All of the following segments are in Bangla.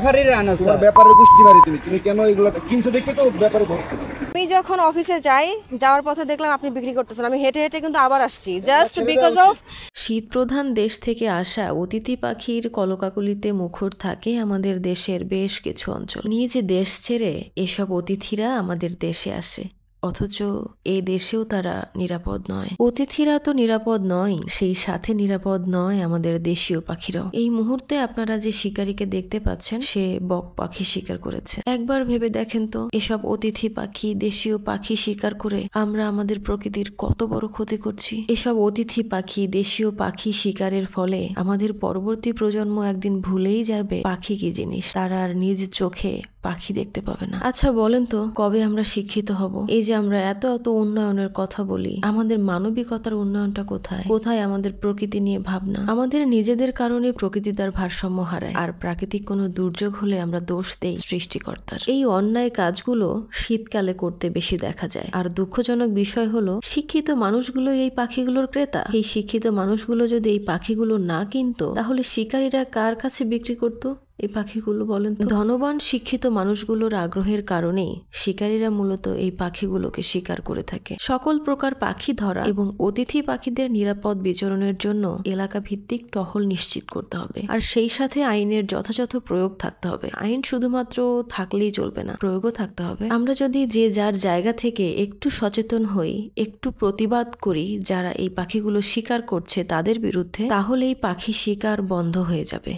আমি যখন অফিসে যাই যাওয়ার পথে দেখলাম আপনি বিক্রি করতেছেন আমি হেঁটে হেঁটে কিন্তু আবার আসছি জাস্ট বিকজ অফ শীতপ্রধান দেশ থেকে আসা অতিথি পাখির কলকাকুলিতে মুখর থাকে আমাদের দেশের বেশ কিছু অঞ্চল নিজ দেশ ছেড়ে এসব অতিথিরা আমাদের দেশে আসে অথচ এ দেশেও তারা নিরাপদ নয় অতিথিরা তো নিরাপদ নয় সেই সাথে নিরাপদ নয় আমাদের দেশীয় পাখিরাও এই মুহূর্তে আপনারা যে শিকারীকে দেখতে পাচ্ছেন সে বক পাখি শিকার করেছে একবার ভেবে দেখেন তো এসব অতিথি পাখি দেশীয় পাখি শিকার করে আমরা আমাদের প্রকৃতির কত বড় ক্ষতি করছি এসব অতিথি পাখি দেশীয় পাখি শিকারের ফলে আমাদের পরবর্তী প্রজন্ম একদিন ভুলেই যাবে পাখি কি জিনিস তারা আর নিজ চোখে পাখি দেখতে পাবে না আচ্ছা বলেন তো কবে আমরা শিক্ষিত হব এই যে আমরা এত এত উন্নয়নের কথা বলি আমাদের মানবিকতার উন্নয়নটা কোথায় কোথায় আমাদের প্রকৃতি নিয়ে ভাবনা আমাদের নিজেদের কারণে প্রকৃতি তার ভারসাম্য হারায় আর প্রাকৃতিক কোনো দুর্যোগ হলে আমরা দোষ দেই সৃষ্টিকর্তার এই অন্যায় কাজগুলো শীতকালে করতে বেশি দেখা যায় আর দুঃখজনক বিষয় হলো শিক্ষিত মানুষগুলো এই পাখিগুলোর ক্রেতা এই শিক্ষিত মানুষগুলো যদি এই পাখিগুলো না কিনতো তাহলে শিকারীরা কার কাছে বিক্রি করতো এই পাখিগুলো বলেন ধনবান শিক্ষিত মানুষগুলোর আগ্রহের কারণেই শিকারীরা মূলত এই পাখিগুলোকে শিকার করে থাকে সকল প্রকার পাখি ধরা এবং অতিথি পাখিদের নিরাপদ বিচরণের জন্য এলাকা ভিত্তিক টহল নিশ্চিত করতে হবে আর সেই সাথে আইনের যথাযথ প্রয়োগ থাকতে হবে আইন শুধুমাত্র থাকলেই চলবে না প্রয়োগও থাকতে হবে আমরা যদি যে যার জায়গা থেকে একটু সচেতন হই একটু প্রতিবাদ করি যারা এই পাখিগুলো শিকার করছে তাদের বিরুদ্ধে তাহলে এই পাখি শিকার বন্ধ হয়ে যাবে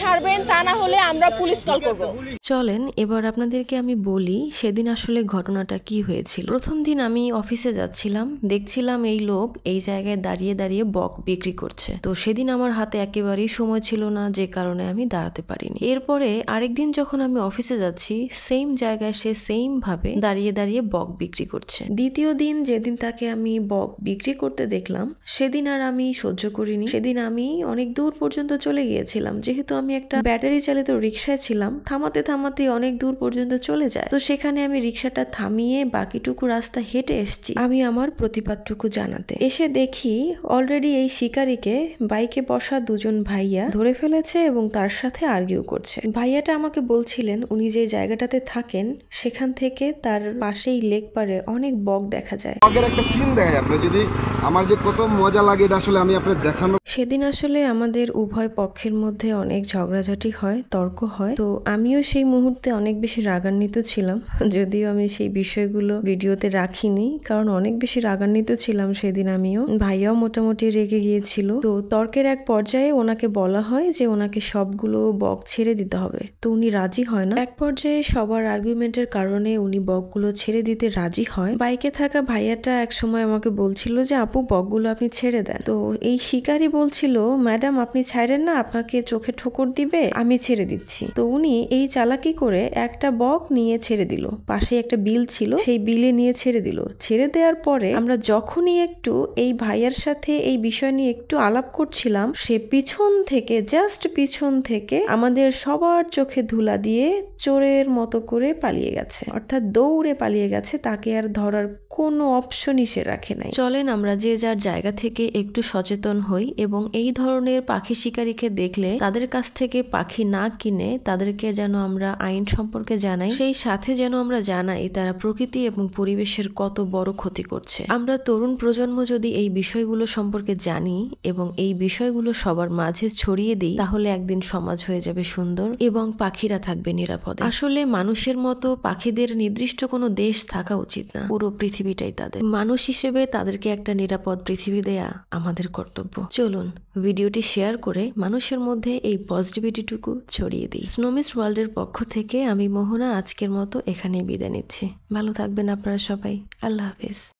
ছাড়বেন তা না হলে আমরা পুলিশ কল করব চলেন এবার আপনাদেরকে আমি বলি সেদিন আসলে ঘটনাটা কি হয়েছিল প্রথম দিন আমি অফিসে যাচ্ছিলাম দেখছিলাম এই লোক এই জায়গায় দাঁড়িয়ে দাঁড়িয়ে বক বিক্রি করছে তো সেদিন আমার হাতে একেবারেই সময় ছিল না যে কারণে আমি দাঁড়াতে পারিনি এরপরে আরেকদিন যখন আমি অফিসে যাচ্ছি সেম জায়গায় সে সেম ভাবে দাঁড়িয়ে দাঁড়িয়ে বক বিক্রি করছে দ্বিতীয় দিন যেদিন তাকে আমি বক বিক্রি করতে দেখলাম সেদিন আর আমি সহ্য করিনি সেদিন আমি অনেক দূর পর্যন্ত চলে গিয়েছিলাম যেহেতু যেহেতু আমি একটা ব্যাটারি চালিত রিক্সায় ছিলাম থামাতে থামাতে অনেক দূর পর্যন্ত চলে যায় তো সেখানে আমি রিক্সাটা থামিয়ে বাকিটুকু রাস্তা হেঁটে এসছি আমি আমার প্রতিবাদটুকু জানাতে এসে দেখি অলরেডি এই শিকারীকে বাইকে বসা দুজন ভাইয়া ধরে ফেলেছে এবং তার সাথে আর্গিউ করছে ভাইয়াটা আমাকে বলছিলেন উনি যে জায়গাটাতে থাকেন সেখান থেকে তার পাশেই লেক পারে অনেক বক দেখা যায় বকের একটা সিন দেখা যায় যদি আমার যে কত মজা লাগে এটা আসলে আমি আপনার দেখানো সেদিন আসলে আমাদের উভয় পক্ষের মধ্যে অনেক অনেক ঝগড়াঝাটি হয় তর্ক হয় তো আমিও সেই মুহূর্তে অনেক বেশি রাগান্বিত ছিলাম যদিও আমি সেই বিষয়গুলো ভিডিওতে রাখিনি কারণ অনেক বেশি রাগান্বিত ছিলাম সেদিন আমিও ভাইয়াও মোটামুটি রেগে গিয়েছিল তো তর্কের এক পর্যায়ে ওনাকে বলা হয় যে ওনাকে সবগুলো বক ছেড়ে দিতে হবে তো উনি রাজি হয় না এক পর্যায়ে সবার আর্গুমেন্টের কারণে উনি বকগুলো ছেড়ে দিতে রাজি হয় বাইকে থাকা ভাইয়াটা এক সময় আমাকে বলছিল যে আপু বকগুলো আপনি ছেড়ে দেন তো এই শিকারি বলছিল ম্যাডাম আপনি ছাড়েন না আপনাকে চোখে ঠোকর দিবে আমি ছেড়ে দিচ্ছি তো উনি এই চালাকি করে একটা বক নিয়ে ছেড়ে দিল পাশে একটা বিল ছিল সেই বিলে নিয়ে ছেড়ে দিল ছেড়ে দেওয়ার পরে আমরা যখনই একটু এই ভাইয়ার সাথে এই বিষয় নিয়ে একটু আলাপ করছিলাম সে পিছন থেকে জাস্ট পিছন থেকে আমাদের সবার চোখে ধুলা দিয়ে চোরের মতো করে পালিয়ে গেছে অর্থাৎ দৌড়ে পালিয়ে গেছে তাকে আর ধরার কোনো অপশনই সে রাখে নাই চলেন আমরা যে যার জায়গা থেকে একটু সচেতন হই এবং এই ধরনের পাখি শিকারীকে দেখলে তাদের কাছ থেকে পাখি না কিনে তাদেরকে যেন আমরা আইন সম্পর্কে জানাই সেই সাথে যেন আমরা জানাই তারা প্রকৃতি এবং পরিবেশের কত বড় ক্ষতি করছে আমরা তরুণ প্রজন্ম যদি এই বিষয়গুলো সম্পর্কে জানি এবং এই বিষয়গুলো সবার মাঝে ছড়িয়ে দিই তাহলে একদিন সমাজ হয়ে যাবে সুন্দর এবং পাখিরা থাকবে নিরাপদে আসলে মানুষের মতো পাখিদের নির্দিষ্ট কোনো দেশ থাকা উচিত না পুরো পৃথিবীটাই তাদের মানুষ হিসেবে তাদেরকে একটা নিরাপদ পৃথিবী দেয়া আমাদের কর্তব্য চলুন ভিডিওটি শেয়ার করে মানুষের মধ্যে এই পজিটিভিটিটুকু ছড়িয়ে দিই স্নোমিস ওয়ার্ল্ডের পক্ষ থেকে আমি মোহনা আজকের মতো এখানেই বিদায় নিচ্ছি ভালো থাকবেন আপনারা সবাই আল্লাহ হাফিজ